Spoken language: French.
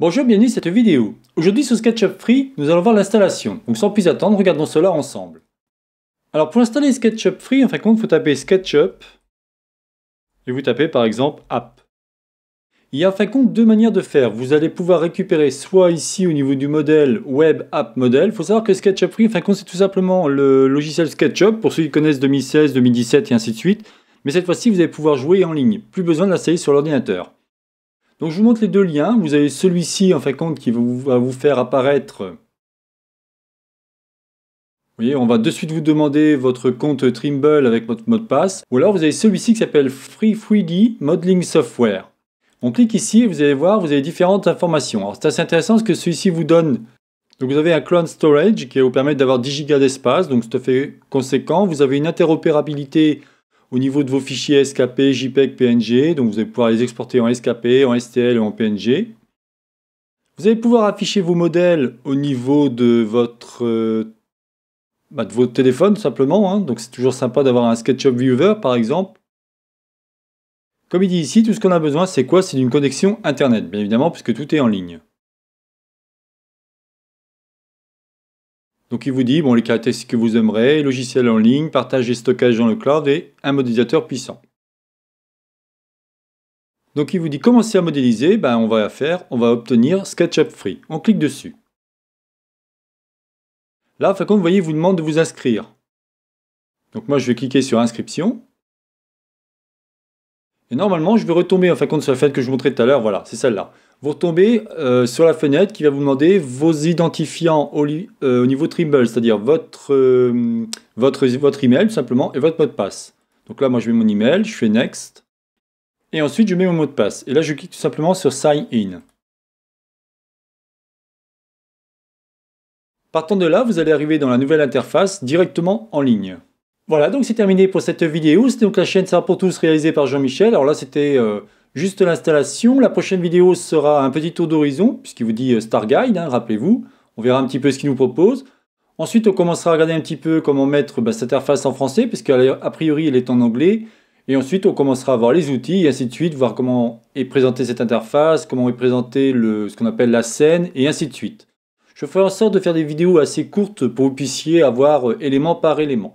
Bonjour, bienvenue dans cette vidéo. Aujourd'hui sur SketchUp Free, nous allons voir l'installation. Donc sans plus attendre, regardons cela ensemble. Alors pour installer SketchUp Free, en fin de compte, faut taper SketchUp et vous tapez par exemple App. Il y a en fin de compte deux manières de faire. Vous allez pouvoir récupérer soit ici au niveau du modèle Web App Model. Il faut savoir que SketchUp Free, en fin de compte, c'est tout simplement le logiciel SketchUp pour ceux qui connaissent 2016, 2017 et ainsi de suite. Mais cette fois-ci, vous allez pouvoir jouer en ligne. Plus besoin de l'installer sur l'ordinateur. Donc je vous montre les deux liens. Vous avez celui-ci en fin de compte qui va vous faire apparaître. Vous voyez, on va de suite vous demander votre compte Trimble avec votre mot de passe. Ou alors vous avez celui-ci qui s'appelle Free 3D Modeling Software. On clique ici et vous allez voir, vous avez différentes informations. Alors c'est assez intéressant ce que celui-ci vous donne. Donc vous avez un clone storage qui va vous permettre d'avoir 10 Go d'espace, donc c'est tout à fait conséquent. Vous avez une interopérabilité au niveau de vos fichiers SKP, JPEG, PNG. Donc vous allez pouvoir les exporter en SKP, en STL et en PNG. Vous allez pouvoir afficher vos modèles au niveau de votre euh, bah, de votre téléphone simplement. Hein. Donc c'est toujours sympa d'avoir un SketchUp Viewer par exemple. Comme il dit ici, tout ce qu'on a besoin, c'est quoi C'est d'une connexion Internet, bien évidemment, puisque tout est en ligne. Donc il vous dit bon, les caractéristiques que vous aimerez, logiciel en ligne, partage et stockage dans le cloud et un modélisateur puissant. Donc il vous dit commencer à modéliser, ben, on va faire, on va obtenir SketchUp Free. On clique dessus. Là, enfin, vous voyez, il vous demande de vous inscrire. Donc moi, je vais cliquer sur inscription. Et normalement, je vais retomber en fin de compte sur la fenêtre que je vous montrais tout à l'heure. Voilà, c'est celle-là. Vous retombez euh, sur la fenêtre qui va vous demander vos identifiants au, euh, niveau Trimble, c'est-à-dire euh, votre, votre email tout simplement et votre mot de passe. Donc là, moi, je mets mon email, je fais Next. Et ensuite, je mets mon mot de passe. Et là, je clique tout simplement sur Sign In. Partant de là, vous allez arriver dans la nouvelle interface directement en ligne. Voilà, donc c'est terminé pour cette vidéo. C'était donc la chaîne Sarah pour tous réalisée par Jean-Michel. Alors là, c'était euh, juste l'installation. La prochaine vidéo sera un petit tour d'horizon, puisqu'il vous dit euh, Star Guide, hein, rappelez-vous. On verra un petit peu ce qu'il nous propose. Ensuite, on commencera à regarder un petit peu comment mettre bah, cette interface en français, puisque a priori, elle est en anglais. Et ensuite, on commencera à voir les outils et ainsi de suite, voir comment est présentée cette interface, comment est présentée ce qu'on appelle la scène et ainsi de suite. Je ferai en sorte de faire des vidéos assez courtes pour que vous puissiez avoir euh, élément par élément.